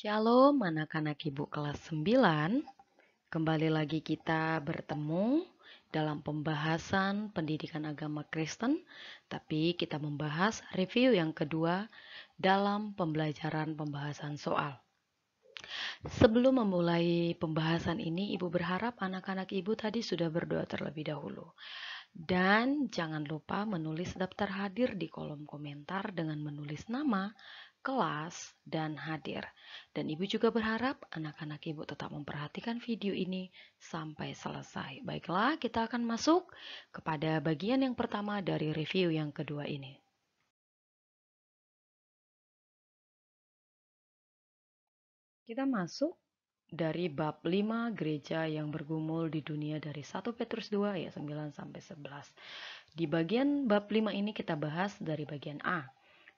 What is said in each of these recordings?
Shalom anak-anak ibu kelas 9 Kembali lagi kita bertemu dalam pembahasan pendidikan agama Kristen Tapi kita membahas review yang kedua dalam pembelajaran pembahasan soal Sebelum memulai pembahasan ini, Ibu berharap anak-anak Ibu tadi sudah berdoa terlebih dahulu. Dan jangan lupa menulis daftar hadir di kolom komentar dengan menulis nama, kelas, dan hadir. Dan Ibu juga berharap anak-anak Ibu tetap memperhatikan video ini sampai selesai. Baiklah, kita akan masuk kepada bagian yang pertama dari review yang kedua ini. Kita masuk dari bab 5 gereja yang bergumul di dunia dari 1 Petrus 2 ayat 9 sampai 11. Di bagian bab 5 ini kita bahas dari bagian A.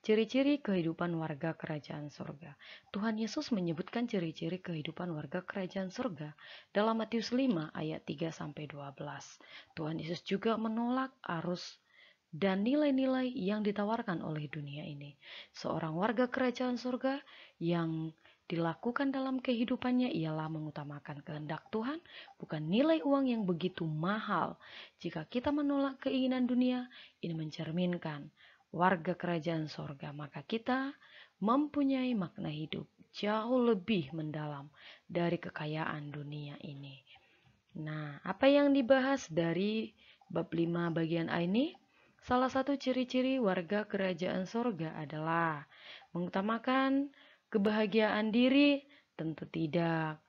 Ciri-ciri kehidupan warga kerajaan surga. Tuhan Yesus menyebutkan ciri-ciri kehidupan warga kerajaan surga dalam Matius 5 ayat 3 sampai 12. Tuhan Yesus juga menolak arus dan nilai-nilai yang ditawarkan oleh dunia ini. Seorang warga kerajaan surga yang dilakukan dalam kehidupannya ialah mengutamakan kehendak Tuhan, bukan nilai uang yang begitu mahal. Jika kita menolak keinginan dunia, ini mencerminkan warga kerajaan sorga, maka kita mempunyai makna hidup jauh lebih mendalam dari kekayaan dunia ini. Nah, apa yang dibahas dari bab 5 bagian A ini? Salah satu ciri-ciri warga kerajaan sorga adalah mengutamakan Kebahagiaan diri tentu tidak.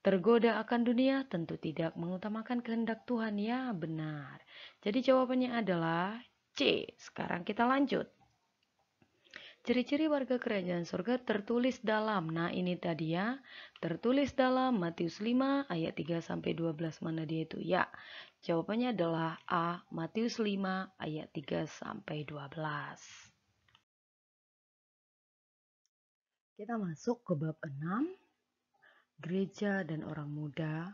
Tergoda akan dunia tentu tidak mengutamakan kehendak Tuhan ya benar. Jadi jawabannya adalah C. Sekarang kita lanjut. Ciri-ciri warga kerajaan surga tertulis dalam. Nah, ini tadi ya, tertulis dalam Matius 5 ayat 3 sampai 12 mana dia itu? Ya. Jawabannya adalah A, Matius 5 ayat 3 sampai 12. Kita masuk ke bab 6, gereja dan orang muda,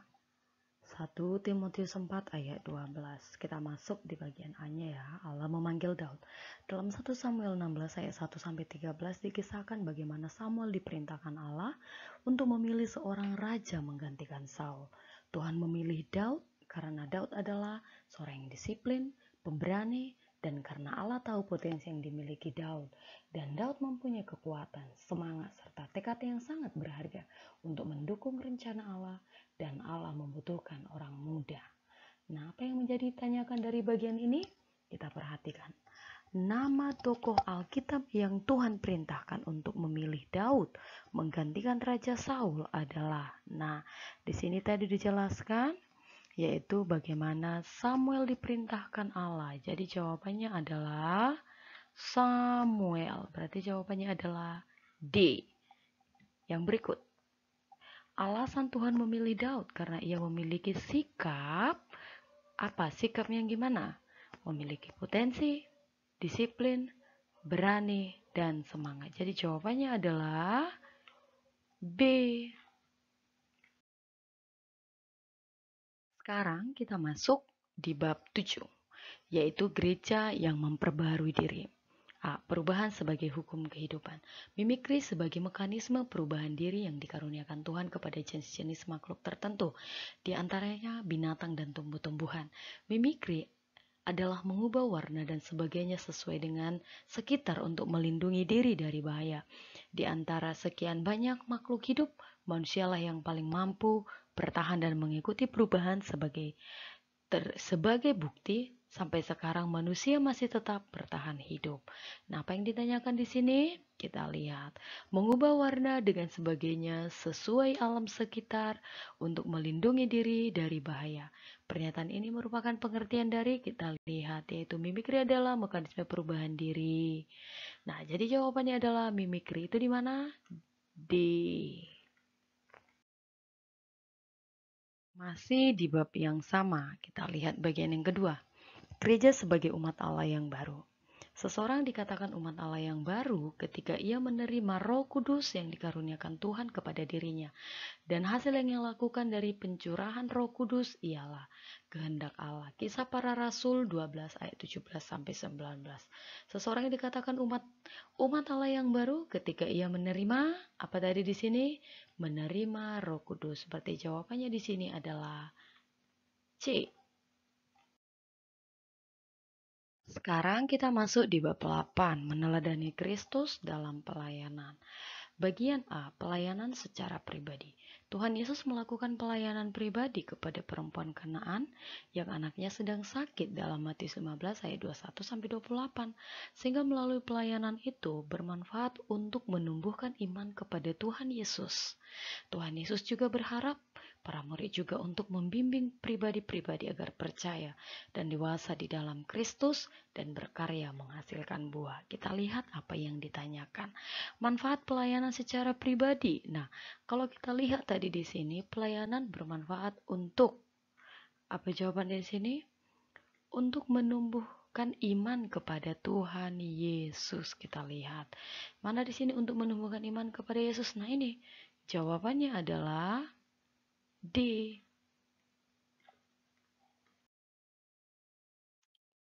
1 Timotius 4 ayat 12. Kita masuk di bagian A-nya ya, Allah memanggil Daud. Dalam 1 Samuel 16 ayat 1 sampai 13 dikisahkan bagaimana Samuel diperintahkan Allah untuk memilih seorang raja menggantikan Saul. Tuhan memilih Daud karena Daud adalah seorang yang disiplin, pemberani, dan karena Allah tahu potensi yang dimiliki Daud, dan Daud mempunyai kekuatan, semangat, serta tekad yang sangat berharga untuk mendukung rencana Allah, dan Allah membutuhkan orang muda. Nah, apa yang menjadi tanyakan dari bagian ini? Kita perhatikan. Nama tokoh Alkitab yang Tuhan perintahkan untuk memilih Daud menggantikan Raja Saul adalah. Nah, di sini tadi dijelaskan yaitu bagaimana Samuel diperintahkan Allah. Jadi jawabannya adalah Samuel. Berarti jawabannya adalah D. Yang berikut. Alasan Tuhan memilih Daud karena ia memiliki sikap apa? sikapnya yang gimana? Memiliki potensi, disiplin, berani, dan semangat. Jadi jawabannya adalah B. Sekarang kita masuk di bab 7, yaitu gereja yang memperbarui diri. A. Perubahan sebagai hukum kehidupan. Mimikri sebagai mekanisme perubahan diri yang dikaruniakan Tuhan kepada jenis-jenis makhluk tertentu, di antaranya binatang dan tumbuh-tumbuhan. Mimikri adalah mengubah warna dan sebagainya sesuai dengan sekitar untuk melindungi diri dari bahaya. Di antara sekian banyak makhluk hidup, manusialah yang paling mampu bertahan dan mengikuti perubahan sebagai ter, sebagai bukti sampai sekarang manusia masih tetap bertahan hidup. Nah, apa yang ditanyakan di sini? Kita lihat, mengubah warna dengan sebagainya sesuai alam sekitar untuk melindungi diri dari bahaya. Pernyataan ini merupakan pengertian dari kita lihat, yaitu mimikri adalah mekanisme perubahan diri. Nah, jadi jawabannya adalah mimikri itu di mana? Di Masih di bab yang sama, kita lihat bagian yang kedua. Gereja sebagai umat Allah yang baru. Seseorang dikatakan umat Allah yang baru ketika ia menerima Roh Kudus yang dikaruniakan Tuhan kepada dirinya, dan hasil yang ia lakukan dari pencurahan Roh Kudus ialah kehendak Allah. Kisah para Rasul 12 ayat 17 sampai 19. Seseorang yang dikatakan umat umat Allah yang baru ketika ia menerima apa tadi di sini? Menerima Roh Kudus. Seperti jawabannya di sini adalah C. Sekarang kita masuk di bab 8, meneladani Kristus dalam pelayanan. Bagian A, pelayanan secara pribadi. Tuhan Yesus melakukan pelayanan pribadi kepada perempuan kenaan yang anaknya sedang sakit dalam Matius 15 ayat 21 sampai 28 sehingga melalui pelayanan itu bermanfaat untuk menumbuhkan iman kepada Tuhan Yesus. Tuhan Yesus juga berharap para murid juga untuk membimbing pribadi-pribadi agar percaya dan dewasa di dalam Kristus dan berkarya menghasilkan buah. Kita lihat apa yang ditanyakan. Manfaat pelayanan secara pribadi. Nah, kalau kita lihat tadi di sini, pelayanan bermanfaat untuk apa jawaban di sini? Untuk menumbuhkan iman kepada Tuhan Yesus. Kita lihat mana di sini untuk menumbuhkan iman kepada Yesus. Nah, ini jawabannya adalah D.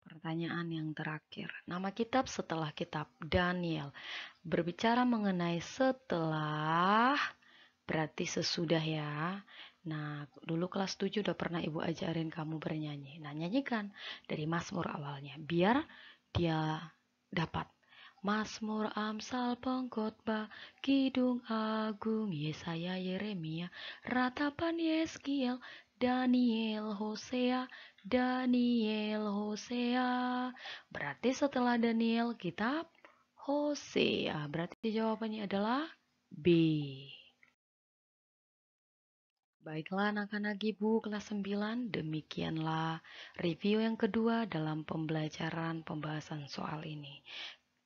Pertanyaan yang terakhir. Nama kitab setelah kitab Daniel. Berbicara mengenai setelah berarti sesudah ya. Nah, dulu kelas 7 udah pernah Ibu ajarin kamu bernyanyi. Nah, nyanyikan dari Mazmur awalnya biar dia dapat Masmur, Amsal Pengkhotbah Kidung Agung Yesaya Yeremia Ratapan Yeskiel Daniel Hosea Daniel Hosea Berarti setelah Daniel kitab Hosea Berarti jawabannya adalah B Baiklah anak-anak ibu kelas 9, demikianlah review yang kedua dalam pembelajaran pembahasan soal ini.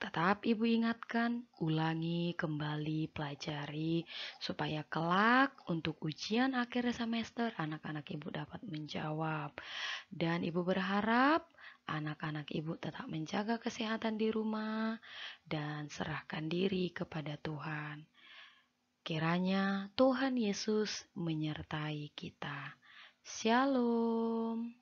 Tetap ibu ingatkan, ulangi, kembali, pelajari, supaya kelak untuk ujian akhir semester anak-anak ibu dapat menjawab. Dan ibu berharap anak-anak ibu tetap menjaga kesehatan di rumah dan serahkan diri kepada Tuhan. Kiranya Tuhan Yesus menyertai kita. Shalom.